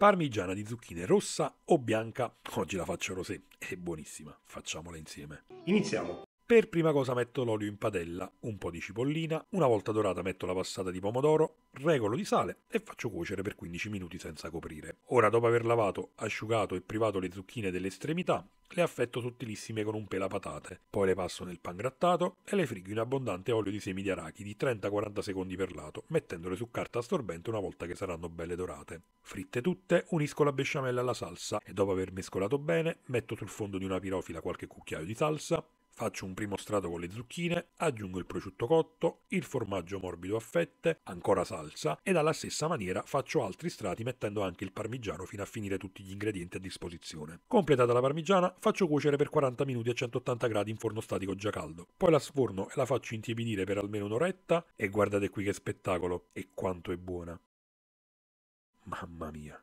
parmigiana di zucchine rossa o bianca. Oggi la faccio rosé, è buonissima, facciamola insieme. Iniziamo! Per prima cosa metto l'olio in padella, un po' di cipollina, una volta dorata metto la passata di pomodoro, regolo di sale e faccio cuocere per 15 minuti senza coprire. Ora dopo aver lavato, asciugato e privato le zucchine delle estremità, le affetto sottilissime con un patate, poi le passo nel pan grattato e le friggo in abbondante olio di semi di arachi di 30-40 secondi per lato, mettendole su carta assorbente una volta che saranno belle dorate. Fritte tutte, unisco la besciamella alla salsa e dopo aver mescolato bene, metto sul fondo di una pirofila qualche cucchiaio di salsa, Faccio un primo strato con le zucchine, aggiungo il prosciutto cotto, il formaggio morbido a fette, ancora salsa ed alla stessa maniera faccio altri strati mettendo anche il parmigiano fino a finire tutti gli ingredienti a disposizione. Completata la parmigiana faccio cuocere per 40 minuti a 180 gradi in forno statico già caldo, poi la sforno e la faccio intiepidire per almeno un'oretta e guardate qui che spettacolo e quanto è buona. Mamma mia.